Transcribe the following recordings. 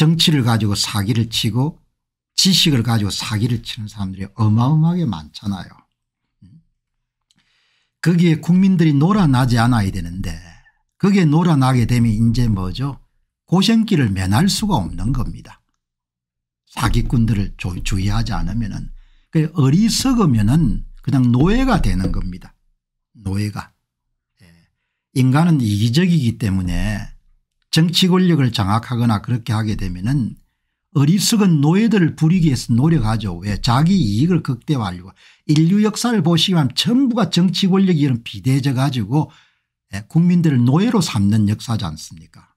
정치를 가지고 사기를 치고 지식을 가지고 사기를 치는 사람들이 어마어마하게 많잖아요. 거기에 국민들이 놀아나지 않아야 되는데 그게 놀아나게 되면 이제 뭐죠 고생길을 면할 수가 없는 겁니다. 사기꾼들을 주의하지 않으면 은 어리석으면 은 그냥 노예가 되는 겁니다. 노예가. 예. 인간은 이기적이기 때문에 정치 권력을 장악하거나 그렇게 하게 되면은 어리석은 노예들을 부리기 위해서 노력하죠. 왜 자기 이익을 극대화하려고 인류 역사를 보시면 전부가 정치 권력이 이런 비대져 가지고 예, 국민들을 노예로 삼는 역사지 않습니까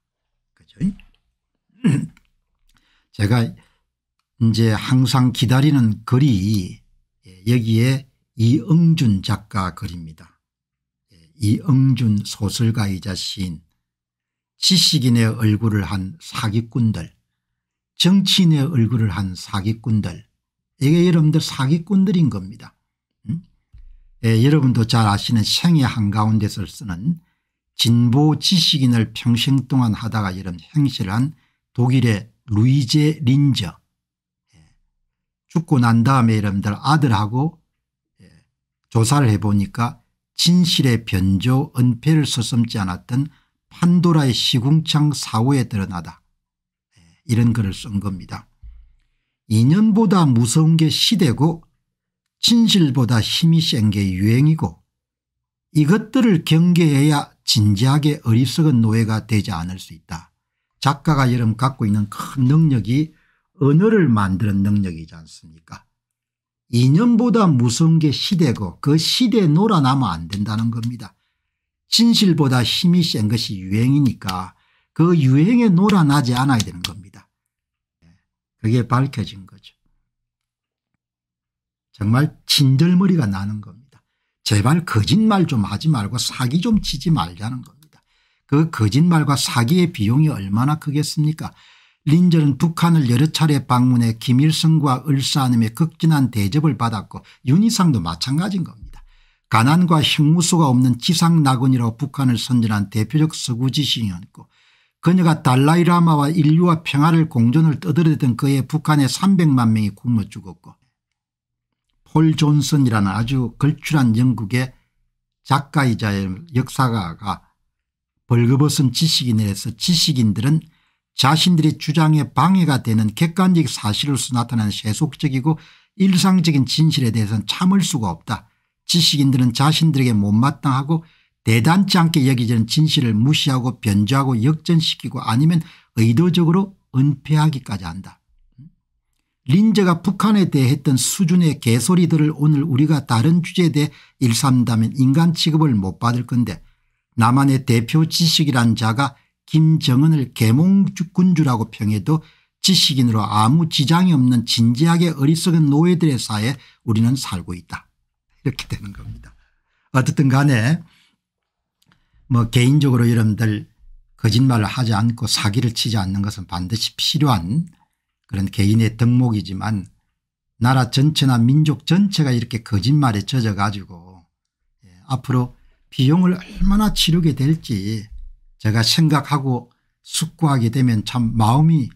그죠 제가 이제 항상 기다리는 글이 예, 여기에 이응준 작가 글입니다. 예, 이응준 소설가이자 시인 지식인의 얼굴을 한 사기꾼들 정치인의 얼굴을 한 사기꾼들 이게 여러분들 사기꾼들인 겁니다. 응? 음? 예, 여러분도 잘 아시는 생애 한가운데서 쓰는 진보 지식인을 평생 동안 하다가 이런 행실을 한 독일의 루이제 린저 예, 죽고 난 다음에 여러분들 아들하고 예, 조사를 해보니까 진실의 변조 은폐를 서슴지 않았던 판도라의 시궁창 사후에 드러나다 예, 이런 글을 쓴 겁니다. 인연보다 무서운 게 시대고 진실보다 힘이 센 게 유행이고 이것들을 경계해야 진지하게 어리석은 노예가 되지 않을 수 있다. 작가가 여름 갖고 있는 큰 능력이 언어를 만드는 능력이지 않습니까 이념보다 무서운 게 시대고 그 시대에 놀아나면 안 된다는 겁니다. 진실보다 힘이 센 것이 유행이니까 그 유행에 놀아나지 않아야 되는 겁니다. 그게 밝혀진 거죠. 정말 친절머리가 나는 겁니다. 제발 거짓말 좀 하지 말고 사기 좀 치지 말자는 겁니다. 그 거짓말과 사기의 비용이 얼마나 크겠습니까? 린저는 북한을 여러 차례 방문해 김일성과 을사님의 극진한 대접을 받았고 윤희상도 마찬가지인 겁니다. 가난과 형무소가 없는 지상낙원이라고 북한을 선전한 대표적 서구지식이었고 그녀가 달라이라마와 인류와 평화를 공존을 떠들어던그의북한의 300만 명이 굶어 죽었고 폴 존슨이라는 아주 걸출한 영국의 작가이자 역사가가 벌거벗은 지식인에서 지식인들은 자신들의 주장에 방해가 되는 객관적 사실로서 나타난 세속적이고 일상적인 진실에 대해서는 참을 수가 없다. 지식인들은 자신들에게 못마땅하고 대단치 않게 여기지는 진실을 무시하고 변조하고 역전시키고 아니면 의도적으로 은폐하기까지 한다. 린저가 북한에 대해 했던 수준의 개소리들을 오늘 우리가 다른 주제에 대해 일삼다면 인간 취급을 못 받을 건데 남한의 대표 지식이란 자가 김정은을 개몽군주라고 평해도 지식인으로 아무 지장이 없는 진지하게 어리석은 노예들의 사회에 우리는 살고 있다. 이렇게 되는 겁니다. 어쨌든 간에 뭐 개인적으로 여러분들 거짓말을 하지 않고 사기를 치지 않는 것은 반드시 필요한 그런 개인의 덕목이지만 나라 전체나 민족 전체가 이렇게 거짓말에 젖어 가지고 예, 앞으로 비용을 얼마나 치르게 될지 제가 생각하고 숙고하게 되면 참 마음이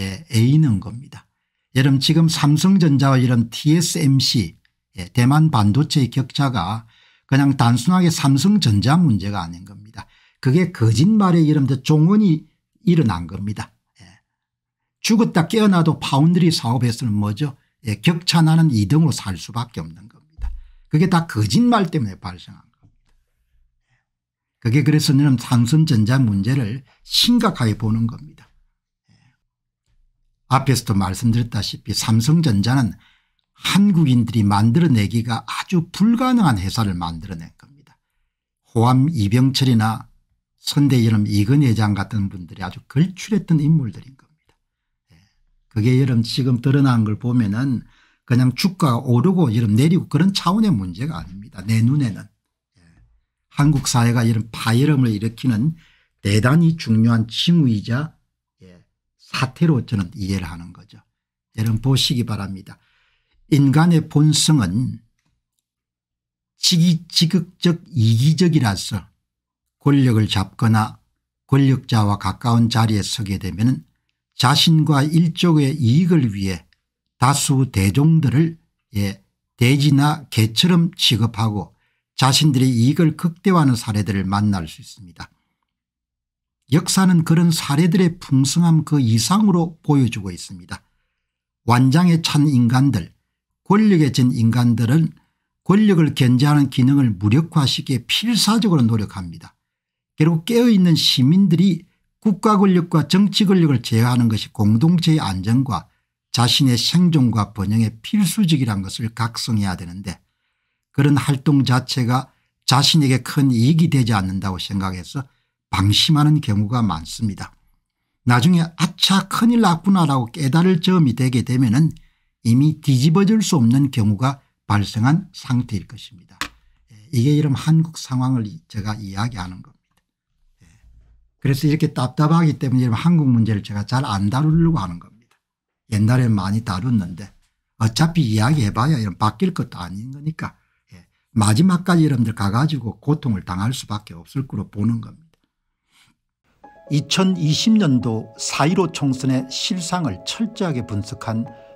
예, 애이는 겁니다. 여러분 지금 삼성전자와 이런 TSMC 예, 대만 반도체의 격차가 그냥 단순하게 삼성전자 문제가 아닌 겁니다. 그게 거짓말의 이름도 종언이 일어난 겁니다. 예. 죽었다 깨어나도 파운드리 사업에서는 뭐죠 예, 격차나는 2등으로 살 수밖에 없는 겁니다. 그게 다 거짓말 때문에 발생한 겁니다. 예. 그게 그래서 저는 삼성전자 문제를 심각하게 보는 겁니다. 예. 앞에서도 말씀드렸다시피 삼성전자는 한국인들이 만들어내기가 아주 불가능한 회사를 만들어낸 겁니다. 호암 이병철이나 선대여름 이근회장 같은 분들이 아주 걸출했던 인물들인 겁니다. 예. 그게 여름 지금 드러난 걸 보면 은 그냥 주가 오르고 여름 내리고 그런 차원의 문제가 아닙니다. 내 눈에는. 예. 한국 사회가 이런 파열음을 일으키는 대단히 중요한 징후이자 예, 사태로 저는 이해를 하는 거죠. 여러분 보시기 바랍니다. 인간의 본성은 지극적 지 이기적이라서 권력을 잡거나 권력자와 가까운 자리에 서게 되면 자신과 일족의 이익을 위해 다수 대종들을 예, 돼지나 개처럼 취급하고 자신들의 이익을 극대화하는 사례들을 만날 수 있습니다. 역사는 그런 사례들의 풍성함 그 이상으로 보여주고 있습니다. 완장에 찬 인간들 권력에 진 인간들은 권력을 견제하는 기능을 무력화시키기 필사적으로 노력합니다. 결국 깨어있는 시민들이 국가 권력과 정치 권력을 제어하는 것이 공동체의 안정과 자신의 생존과 번영의 필수적이란 것을 각성해야 되는데 그런 활동 자체가 자신에게 큰 이익이 되지 않는다고 생각해서 방심하는 경우가 많습니다. 나중에 아차 큰일 났구나라고 깨달을 점이 되게 되면 은 이미 뒤집어질 수 없는 경우가 발생한 상태일 것입니다. 예, 이게 이런 한국 상황을 제가 이야기하는 겁니다. 예, 그래서 이렇게 답답하기 때문에 한국 문제를 제가 잘 안 다루려고 하는 겁니다. 옛날엔 많이 다뤘는데 어차피 이야기해봐야 이런 바뀔 것도 아닌 거니까 예, 마지막까지 여러분들 가가지고 고통을 당할 수밖에 없을 거로 보는 겁니다. 2020년도 4.15 총선의 실상을 철저하게 분석한